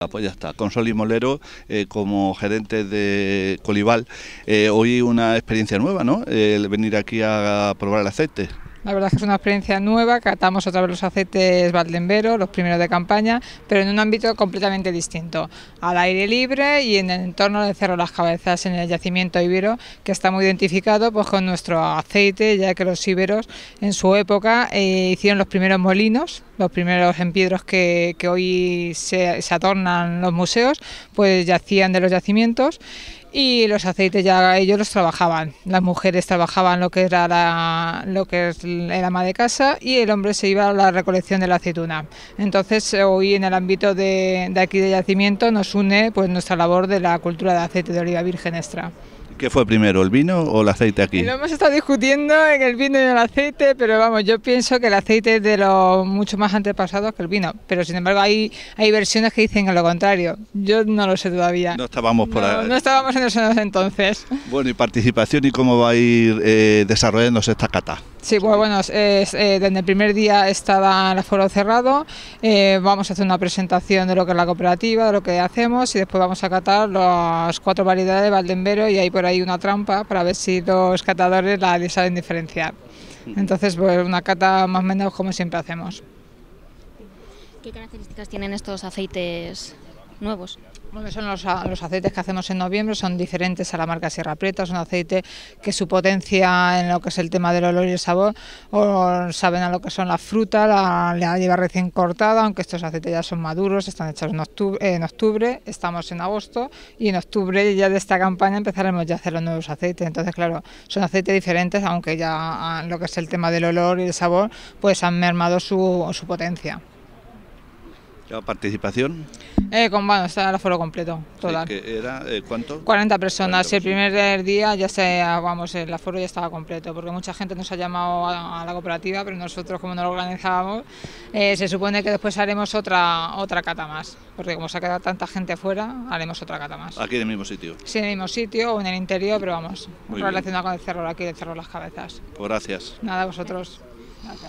Ah, pues ya está, con y Molero eh, como gerente de Colival. Eh, hoy una experiencia nueva, ¿no? El venir aquí a probar el aceite. La verdad es que es una experiencia nueva, catamos otra vez los aceites Valdenbero, los primeros de campaña, pero en un ámbito completamente distinto, al aire libre y en el entorno de Cerro Las Cabezas, en el yacimiento ibero, que está muy identificado pues, con nuestro aceite, ya que los iberos en su época eh, hicieron los primeros molinos, los primeros empiedros que, que hoy se, adornan los museos, pues yacían de los yacimientos y los aceites ya ellos los trabajaban. Las mujeres trabajaban lo que era lo que es el ama de casa y el hombre se iba a la recolección de la aceituna. Entonces hoy en el ámbito de, aquí de yacimiento nos une pues nuestra labor de la cultura de aceite de oliva virgen extra. ¿Qué fue primero, el vino o el aceite aquí? Lo hemos estado discutiendo en el vino y en el aceite, pero vamos, yo pienso que el aceite es de los mucho más antepasados que el vino. Pero sin embargo, hay, versiones que dicen lo contrario. Yo no lo sé todavía. No estábamos por no, no estábamos en esos entonces. Bueno, y participación y cómo va a ir eh, desarrollándose esta cata. Sí, pues bueno, es, eh, desde el primer día estaba el foro cerrado, eh, vamos a hacer una presentación de lo que es la cooperativa, de lo que hacemos y después vamos a catar las cuatro variedades de Valdembero y hay por ahí una trampa para ver si los catadores la saben diferenciar. Entonces, pues una cata más o menos como siempre hacemos. ¿Qué características tienen estos aceites nuevos. Bueno, son ah, los, aceites que hacemos en noviembre, son diferentes a la marca Sierra Prieta, es un aceite que su potencia en lo que es el tema del olor y el sabor, o saben a lo que son las frutas, la, lleva recién cortada, aunque estos aceites ya son maduros, están hechos en octubre, en octubre, estamos en agosto y en octubre ya de esta campaña empezaremos ya a hacer los nuevos aceites, entonces claro, son aceites diferentes, aunque ya en ah, lo que es el tema del olor y el sabor, pues han mermado su, su potencia. ¿La participación? Eh, bueno, está el aforo completo, total. que ¿Era eh, cuánto? 40 personas. el primer día ya se, ah, vamos, el aforo ya estaba completo, porque mucha gente nos ha llamado a, la cooperativa, pero nosotros como no lo organizábamos, eh, se supone que después haremos otra otra cata más, porque como se ha quedado tanta gente afuera, haremos otra cata más. ¿Aquí en el mismo sitio? Sí, en el mismo sitio o en el interior, pero vamos, relacionado con el cerro, aquí el cerro Las Cabezas. Pues gracias. Nada, vosotros. Gracias.